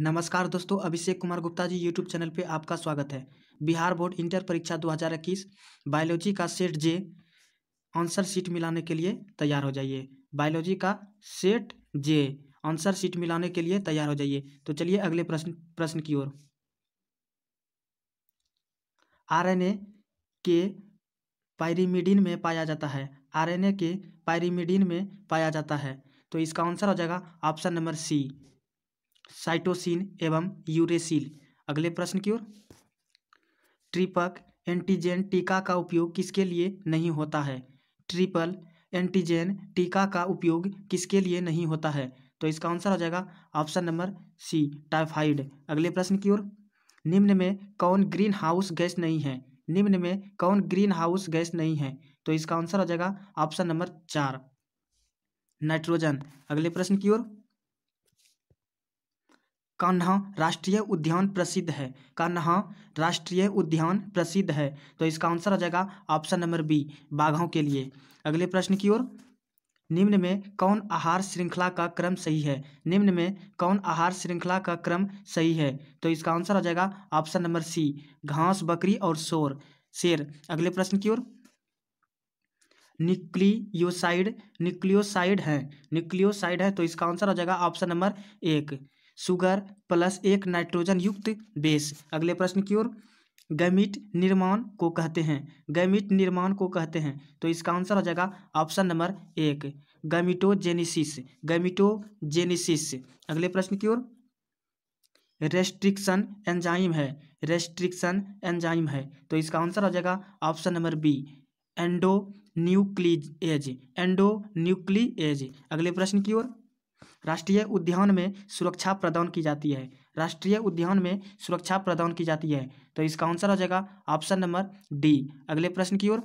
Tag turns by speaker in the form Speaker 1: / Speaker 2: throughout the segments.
Speaker 1: नमस्कार दोस्तों Abhishek Kumar Gupta ji YouTube channel पे आपका स्वागत है बिहार बोर्ड इंटर परीक्षा 2021 बायोलॉजी का सेट जे आंसर सीट मिलाने के लिए तैयार हो जाइए बायोलॉजी का सेट जे आंसर सीट मिलाने के लिए तैयार हो जाइए तो चलिए अगले प्रश्न प्रश्न की ओर आरएनए के पायरीमिडिन में पाया जाता है आर के पायरीमिडिन में पाया जाता है तो इसका आंसर हो जाएगा ऑप्शन नंबर सी साइटोसिन एवं यूरेसिल अगले प्रश्न की ओर ट्रिपक एंटीजन टीका का उपयोग किसके लिए नहीं होता है ट्रिपल एंटीजन टीका का उपयोग किसके लिए नहीं होता है तो इसका आंसर हो जाएगा ऑप्शन नंबर सी टाइफाइड अगले प्रश्न की ओर निम्न में कौन ग्रीन हाउस गैस नहीं है निम्न में कौन ग्रीन हाउस गैस नहीं है तो इसका आंसर हो जाएगा ऑप्शन नंबर चार नाइट्रोजन अगले प्रश्न की ओर कान्हा राष्ट्रीय उद्यान प्रसिद्ध है कान्हा राष्ट्रीय उद्यान प्रसिद्ध है तो इसका आंसर आ जाएगा ऑप्शन नंबर बी बाघों के लिए अगले प्रश्न की ओर निम्न में कौन आहार श्रृंखला का क्रम सही है निम्न में कौन आहार श्रृंखला का क्रम सही है तो इसका आंसर आ जाएगा ऑप्शन नंबर सी घास बकरी और शोर शेर अगले प्रश्न की ओर निक्लियोसाइड निक्लियोसाइड है निक्लियोसाइड है तो इसका आंसर आ जाएगा ऑप्शन नंबर एक सुगर प्लस एक नाइट्रोजन युक्त बेस अगले प्रश्न की ओर गैमिट निर्माण को कहते हैं गैमिट निर्माण को कहते हैं तो इसका आंसर हो जाएगा ऑप्शन नंबर एक गैमिटोजेनेसिस गैमिटोजेनेसिस अगले प्रश्न की ओर रेस्ट्रिक्शन एंजाइम है रेस्ट्रिक्शन एंजाइम है तो इसका आंसर हो जाएगा option number B endonuclease as endonuclease अगले प्रश्न की ओर राष्ट्रीय उद्यान में सुरक्षा प्रदान की जाती है राष्ट्रीय उद्यान में सुरक्षा प्रदान की जाती है तो इसका आंसर हो जाएगा ऑप्शन नंबर डी अगले प्रश्न की ओर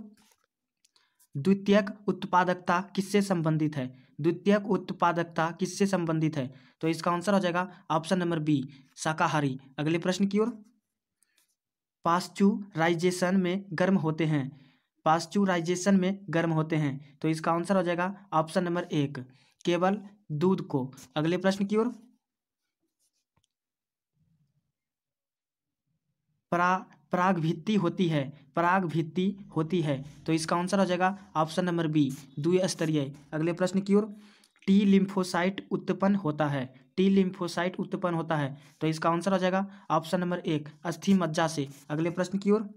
Speaker 1: द्वितीयक उत्पादकता किससे संबंधित है द्वितीयक उत्पादकता किससे संबंधित है तो इसका आंसर हो जाएगा ऑप्शन नंबर बी शाकाहारी अगले प्रश्न की ओर पास्चुराइजेशन में गर्म होते हैं पास्चुराइजेशन में गर्म होते हैं तो इसका आंसर हो जाएगा ऑप्शन नंबर एक केवल दूध को अगले प्रश्न की ओर परा पराग भित्ति होती है पराग भित्ति होती है तो इसका आंसर हो जाएगा ऑप्शन नंबर बी द्विस्तरीय अगले प्रश्न की ओर टी लिम्फोसाइट उत्पन्न होता है टी लिम्फोसाइट उत्पन्न होता है तो इसका आंसर हो जाएगा ऑप्शन नंबर एक अस्थि मज्जा से अगले प्रश्न की ओर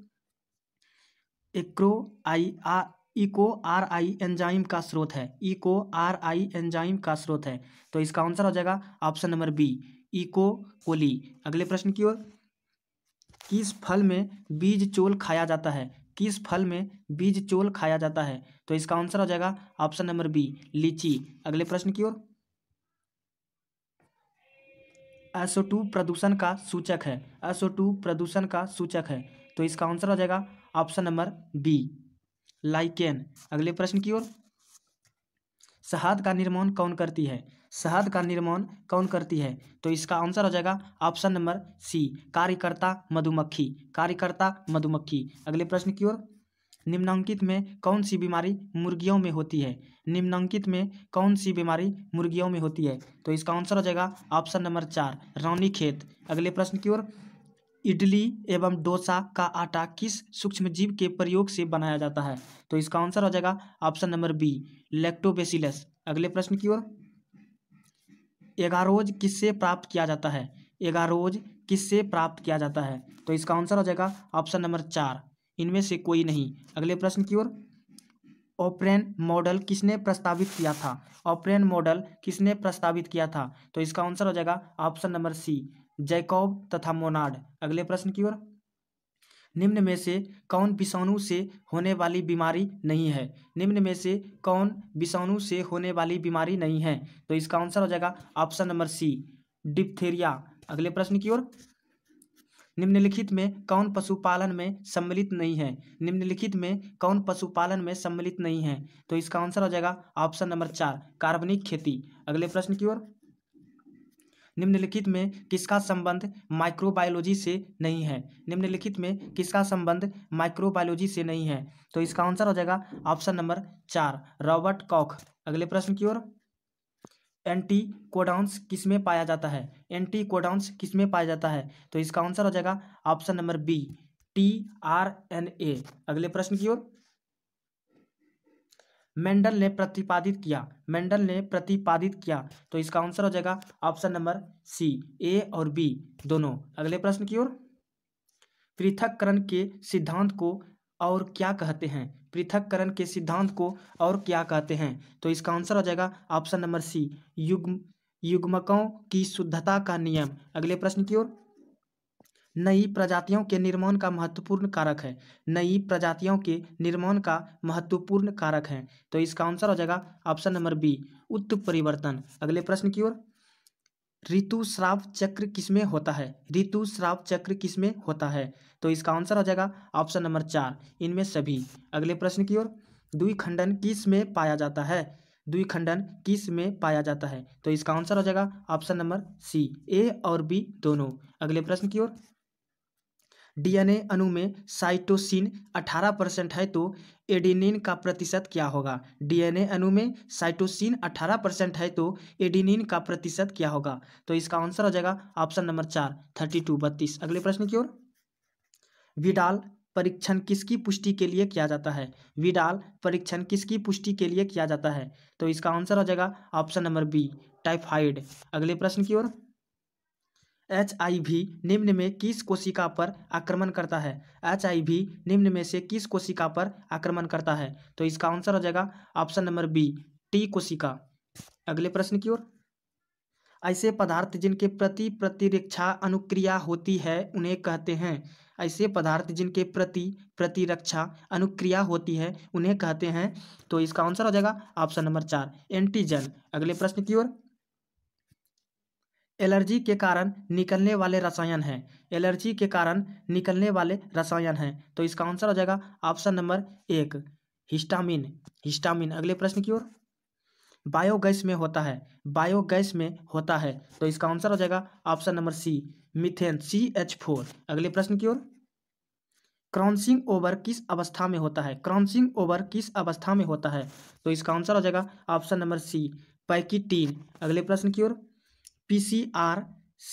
Speaker 1: एक्रो आई आ इको आर आई एंजाइम का स्रोत है इको आर आई एंजाइम का स्रोत है तो इसका आंसर हो जाएगा option number B E coli अगले प्रश्न की ओर किस फल में बीज चोल खाया जाता है किस फल में बीज चोल खाया जाता है तो इसका आंसर हो जाएगा ऑप्शन नंबर बी लीची अगले प्रश्न की ओर एसओ टू प्रदूषण का सूचक है एसओ टू प्रदूषण का सूचक है तो इसका आंसर हो जाएगा ऑप्शन नंबर बी लाइकेन अगले प्रश्न की ओर शहद का निर्माण कौन करती है शहद का निर्माण कौन करती है तो इसका आंसर हो जाएगा ऑप्शन नंबर सी कार्यकर्ता मधुमक्खी कार्यकर्ता मधुमक्खी अगले प्रश्न की ओर निम्नांकित में कौन सी बीमारी मुर्गियों में होती है निम्नांकित में कौन सी बीमारी मुर्गियों में होती है तो इसका आंसर हो जाएगा ऑप्शन नंबर चार रौनी खेत अगले प्रश्न की ओर इडली एवं डोसा का आटा किस सूक्ष्मजीव के प्रयोग से बनाया जाता है तो इसका आंसर हो जाएगा ऑप्शन नंबर बी लेक्टोबेसिलस अगले प्रश्न की ओर एगारोज किससे प्राप्त किया जाता है एगारोज किससे प्राप्त किया जाता है तो इसका आंसर हो जाएगा ऑप्शन नंबर चार इनमें से कोई नहीं अगले प्रश्न की ओर ओपरेन मॉडल किसने प्रस्तावित किया था ओपरेन मॉडल किसने प्रस्तावित किया था तो इसका आंसर हो जाएगा ऑप्शन नंबर सी जैकॉब तथा मोनार्ड अगले प्रश्न की ओर निम्न में से कौन विषाणु से होने वाली बीमारी नहीं है निम्न में से कौन विषाणु से होने वाली बीमारी नहीं है तो इसका आंसर हो जाएगा ऑप्शन नंबर सी डिप्थेरिया अगले प्रश्न की ओर निम्नलिखित में कौन पशुपालन में सम्मिलित नहीं है निम्नलिखित में कौन पशुपालन में सम्मिलित नहीं है तो इसका आंसर हो जाएगा ऑप्शन नंबर चार कार्बनिक खेती अगले प्रश्न की ओर निम्नलिखित में किसका संबंध माइक्रोबायोलॉजी से नहीं है निम्नलिखित में किसका संबंध माइक्रोबायोलॉजी से नहीं है तो इसका आंसर हो जाएगा ऑप्शन नंबर चार रॉबर्ट कॉक अगले प्रश्न की ओर एंटी कोडाउंस किस में पाया जाता है एंटी कोडाउंस किस में पाया जाता है तो इसका आंसर हो जाएगा option number B T R N A अगले प्रश्न की ओर मेंडल ने प्रतिपादित किया मेंडल ने प्रतिपादित किया तो इसका आंसर हो जाएगा ऑप्शन नंबर सी ए और बी दोनों अगले प्रश्न की ओर पृथककरण के सिद्धांत को और क्या कहते हैं पृथककरण के सिद्धांत को और क्या कहते हैं तो इसका आंसर हो जाएगा ऑप्शन नंबर सी युग्म युग्मकों की शुद्धता का नियम अगले प्रश्न की ओर नई प्रजातियों के निर्माण का महत्वपूर्ण कारक है नई प्रजातियों के निर्माण का महत्वपूर्ण कारक है तो इसका आंसर हो जाएगा ऑप्शन नंबर बी उत्परिवर्तन अगले प्रश्न की ओर ऋतु श्राव चक्र किसमें होता है ऋतु श्राव चक्र किसमें होता है तो इसका आंसर हो जाएगा ऑप्शन नंबर चार इनमें सभी अगले प्रश्न की ओर द्विखंडन किस में पाया जाता है द्विखंडन किस में पाया जाता है तो इसका आंसर हो जाएगा ऑप्शन नंबर सी ए और बी दोनों अगले प्रश्न की ओर डीएनए अणु में साइटोसिन 18 परसेंट है तो एडिनिन का प्रतिशत क्या होगा डीएनए अणु में साइटोसिन 18 परसेंट है तो एडिनिन का प्रतिशत क्या होगा तो इसका आंसर हो जाएगा ऑप्शन नंबर चार थर्टी टू बत्तीस अगले प्रश्न की ओर विडाल परीक्षण किसकी पुष्टि के लिए किया जाता है विडाल परीक्षण किसकी पुष्टि के लिए किया जाता है तो इसका आंसर हो जाएगा ऑप्शन नंबर बी टाइफाइड अगले प्रश्न की ओर एच निम्न में किस कोशिका पर आक्रमण करता है एच निम्न में से किस कोशिका पर आक्रमण करता है तो इसका आंसर हो जाएगा ऑप्शन नंबर बी टी कोशिका अगले प्रश्न की ओर ऐसे पदार्थ जिनके प्रति प्रतिरक्षा अनुक्रिया होती है उन्हें कहते हैं ऐसे पदार्थ जिनके प्रति प्रतिरक्षा अनुक्रिया होती है उन्हें कहते हैं तो इसका आंसर हो जाएगा ऑप्शन नंबर चार एंटीजन अगले प्रश्न की ओर एलर्जी के कारण निकलने वाले रसायन हैं एलर्जी के कारण निकलने वाले रसायन हैं तो इसका आंसर हो जाएगा ऑप्शन नंबर एक हिस्टामिन हिस्टामिन अगले प्रश्न की ओर बायोगैस में होता है बायोगैस में होता है तो इसका आंसर हो जाएगा option number C methane C H four अगले प्रश्न की ओर क्रॉन्सिंग ओवर किस अवस्था में होता है क्रॉन्सिंग ओवर किस अवस्था में होता है तो इसका आंसर हो जाएगा ऑप्शन नंबर सी पैकिटीन अगले प्रश्न की ओर पीसीआर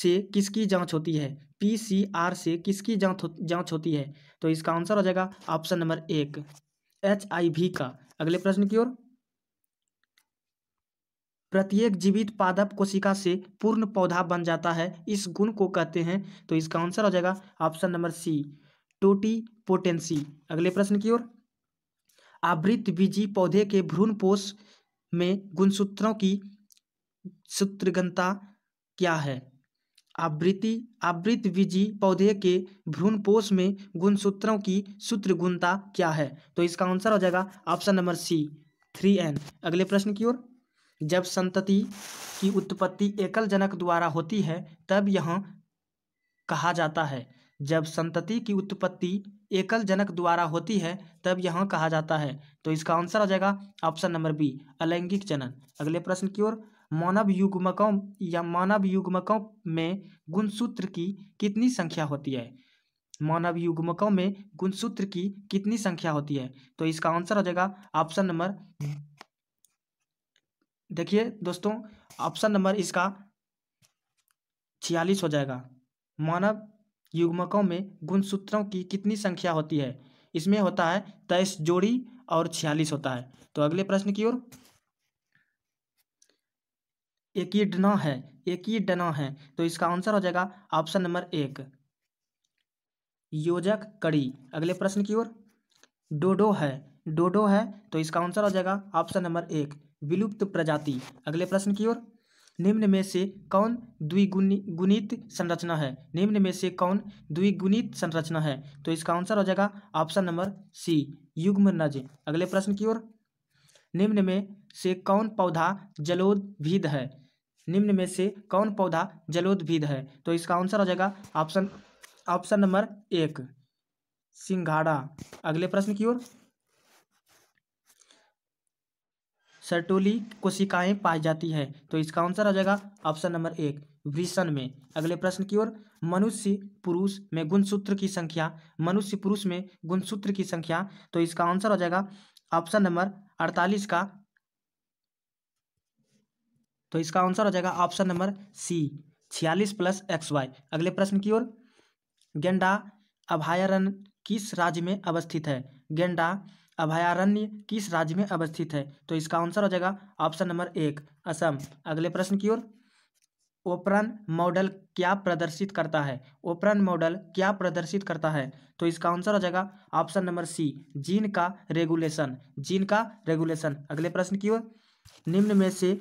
Speaker 1: से किसकी जांच होती है पीसीआर से किसकी जांच जांच होती है तो इसका आंसर हो जाएगा ऑप्शन नंबर एक एचआईवी का अगले प्रश्न की ओर प्रत्येक जीवित पादप कोशिका से पूर्ण पौधा बन जाता है इस गुण को कहते हैं तो इसका आंसर हो जाएगा ऑप्शन नंबर सी टोटी पोटेंसी अगले प्रश्न की ओर आवृत बीजी पौधे के भ्रूण पोष में गुणसूत्रों की सूत्रगंता क्या है आवृत्ति आवृत बीजी पौधे के भ्रूणपोष में गुणसूत्रों की सूत्र गुणता क्या है तो इसका आंसर हो जाएगा option number C three N अगले प्रश्न की ओर जब संतति की उत्पत्ति एकल जनक द्वारा होती है तब यह कहा जाता है जब संतति की उत्पत्ति एकल जनक द्वारा होती है तब यह कहा जाता है तो इसका आंसर हो जाएगा ऑप्शन नंबर बी अलैंगिक जनन अगले प्रश्न की ओर मानव युग्मकों या मानव युग्मकों में गुणसूत्र की कितनी संख्या होती है मानव युग्मकों में गुणसूत्र की कितनी संख्या होती है तो इसका आंसर हो जाएगा ऑप्शन नंबर देखिए दोस्तों ऑप्शन नंबर इसका छियालीस हो जाएगा मानव युग्मकों में गुणसूत्रों की कितनी संख्या होती है इसमें होता है तेईस जोड़ी और छियालीस होता है तो अगले प्रश्न की ओर एकीडना है एकीडना है तो इसका आंसर हो जाएगा ऑप्शन नंबर एक योजक कड़ी अगले प्रश्न की ओर डोडो है डोडो है तो इसका आंसर हो जाएगा ऑप्शन नंबर एक विलुप्त प्रजाति अगले प्रश्न की ओर निम्न में से कौन द्विगुणित संरचना है निम्न में से कौन द्विगुणित संरचना है तो इसका आंसर हो जाएगा ऑप्शन नंबर सी युग्म नज अगले प्रश्न की ओर निम्न में से कौन पौधा जलोद्भिद है निम्न में से कौन पौधा जलोद्भिद है तो इसका आंसर हो जाएगा ऑप्शन ऑप्शन नंबर एक सिंघाड़ा अगले प्रश्न की ओर सर्टोली कोशिकाएं पाई जाती है तो इसका आंसर आ जाएगा ऑप्शन नंबर एक वृषण में अगले प्रश्न की ओर मनुष्य पुरुष में गुणसूत्र की संख्या मनुष्य पुरुष में गुणसूत्र की संख्या तो इसका आंसर हो जाएगा ऑप्शन नंबर अड़तालीस का तो इसका आंसर हो जाएगा ऑप्शन नंबर सी छियालीस प्लस एक्स वाई अगले प्रश्न की ओर गेंडा अभयारण्य किस राज्य में अवस्थित है गेंडा अभयारण्य किस राज्य में अवस्थित है तो इसका आंसर हो जाएगा ऑप्शन नंबर एक असम अगले प्रश्न की ओर ओपरन मॉडल क्या प्रदर्शित करता है ओपरन मॉडल क्या प्रदर्शित करता है तो इसका आंसर हो जाएगा ऑप्शन नंबर सी जीन का रेगुलेशन जीन का रेगुलेशन अगले प्रश्न की ओर निम्न में से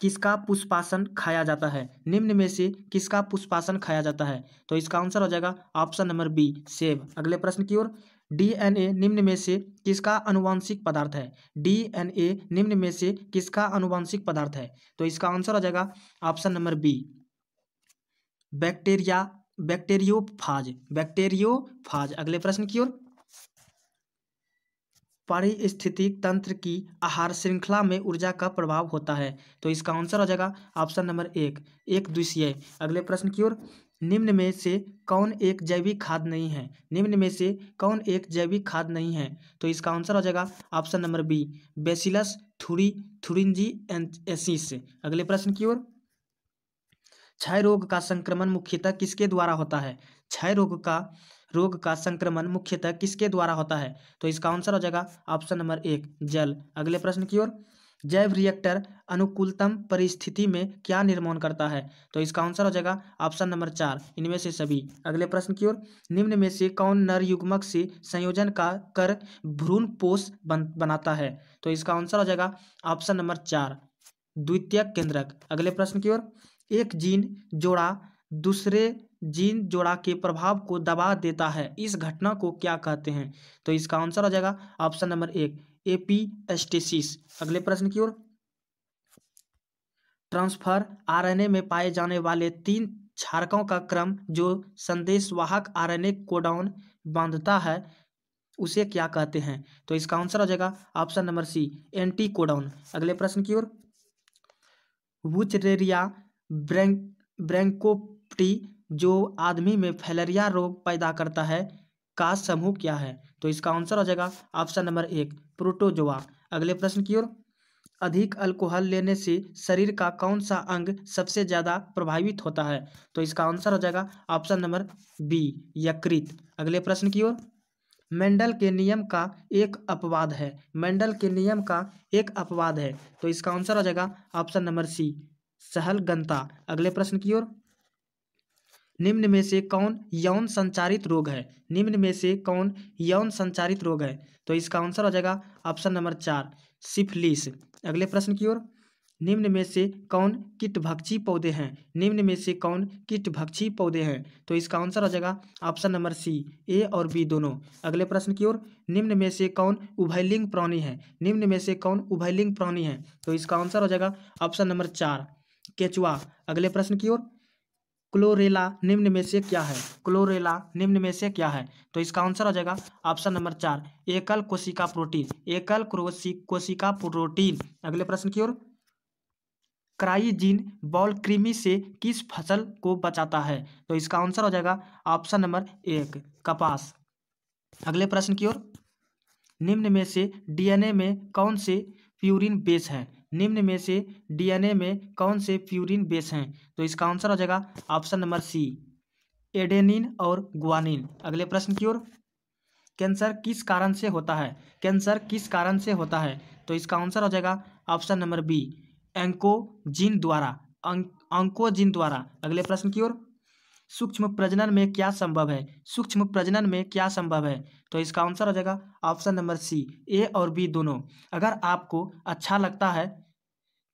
Speaker 1: किसका पुष्पासन खाया जाता है निम्न में से किसका पुष्पासन खाया जाता है तो इसका आंसर हो जाएगा ऑप्शन नंबर बी सेब अगले प्रश्न की ओर डीएनए निम्न में से किसका अनुवांशिक पदार्थ है डीएनए निम्न में से किसका अनुवांशिक पदार्थ है तो इसका आंसर हो जाएगा option number B bacteria bacteriophage अगले प्रश्न की ओर पारिस्थितिक तंत्र की आहार श्रृंखला में ऊर्जा का प्रभाव होता है तो इसका आंसर हो जाएगा ऑप्शन नंबर एक एक द्वितीय अगले प्रश्न की ओर निम्न में से कौन एक जैविक खाद नहीं है निम्न में से कौन एक जैविक खाद नहीं है तो इसका आंसर हो जाएगा ऑप्शन नंबर बी बेसिलस थुरी थुरिंजी एसिस अगले प्रश्न की ओर क्षय रोग का संक्रमण मुख्यतः किसके द्वारा होता है क्षय रोग का रोग का संक्रमण मुख्यतः किसके द्वारा होता है तो इसका आंसर हो जाएगा ऑप्शन नंबर एक जल अगले प्रश्न की ओर जैव रिएक्टर अनुकूलतम परिस्थिति में क्या निर्माण करता है तो इसका आंसर हो जाएगा ऑप्शन नंबर चार इनमें से सभी अगले प्रश्न की ओर निम्न में से कौन नर युग्मक से संयोजन का कर भ्रूण पोष बन, बनाता है तो इसका आंसर हो जाएगा ऑप्शन नंबर चार द्वितीय केंद्रक अगले प्रश्न की ओर एक जीन जोड़ा दूसरे जीन जोड़ा के प्रभाव को दबा देता है इस घटना को क्या कहते हैं तो इसका आंसर आ जाएगा ऑप्शन नंबर एक एपीएस्टेसिस अगले प्रश्न की ओर ट्रांसफर आरएनए में पाए जाने वाले तीन छारकों का क्रम जो संदेशवाहक आरएनए कोडाउन बांधता है उसे क्या कहते हैं तो इसका आंसर आ जाएगा option number C anticodon अगले प्रश्न की ओर वुचरेरिया ब्रेंक ब्रैंको टी जो आदमी में फैलेरिया रोग पैदा करता है का समूह क्या है तो इसका आंसर हो जाएगा ऑप्शन नंबर एक प्रोटोजोआ अगले प्रश्न की ओर अधिक अल्कोहल लेने से शरीर का कौन सा अंग सबसे ज़्यादा प्रभावित होता है तो इसका आंसर हो जाएगा ऑप्शन नंबर बी यकृत अगले प्रश्न की ओर मेंडल के नियम का एक अपवाद है मेंडल के नियम का एक अपवाद है तो इसका आंसर हो जाएगा ऑप्शन नंबर सी सहल गंता अगले प्रश्न की ओर निम्न में से कौन यौन संचारित रोग है निम्न में से कौन यौन संचारित रोग है तो इसका आंसर हो जाएगा ऑप्शन नंबर चार सिफलिस अगले प्रश्न की ओर निम्न में से कौन भक्षी पौधे हैं निम्न में से कौन भक्षी पौधे हैं तो इसका आंसर हो जाएगा ऑप्शन नंबर सी ए और बी दोनों अगले प्रश्न की ओर निम्न में से कौन उभयलिंग प्राणी है निम्न में से कौन उभयलिंग प्राणी है तो इसका आंसर हो जाएगा ऑप्शन नंबर चार केचुआ अगले प्रश्न की ओर क्लोरेला निम्न में से क्या है क्लोरेला निम्न में से क्या है तो इसका आंसर हो जाएगा ऑप्शन नंबर चार एकल कोशिका प्रोटीन एकल कोशिका प्रोटीन अगले प्रश्न की ओर क्राइजीन बॉल क्रीमी से किस फसल को बचाता है तो इसका आंसर हो जाएगा ऑप्शन नंबर एक कपास अगले प्रश्न की ओर निम्न में से डीएनए में कौन से प्यूरिन बेस है निम्न में से डीएनए में कौन से प्यूरिन बेस हैं तो इसका आंसर हो जाएगा ऑप्शन नंबर सी एडेनिन और गुआनिन अगले प्रश्न की ओर कैंसर किस कारण से होता है कैंसर किस कारण से होता है तो इसका आंसर हो जाएगा ऑप्शन नंबर बी एंकोजिन द्वारा अंकोजिन द्वारा अगले प्रश्न की ओर सूक्ष्म प्रजनन में क्या संभव है सूक्ष्म प्रजनन में क्या संभव है तो इसका आंसर हो जाएगा ऑप्शन नंबर सी ए और बी दोनों अगर आपको अच्छा लगता है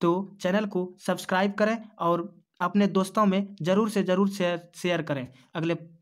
Speaker 1: तो चैनल को सब्सक्राइब करें और अपने दोस्तों में ज़रूर से ज़रूर शेयर शेयर करें अगले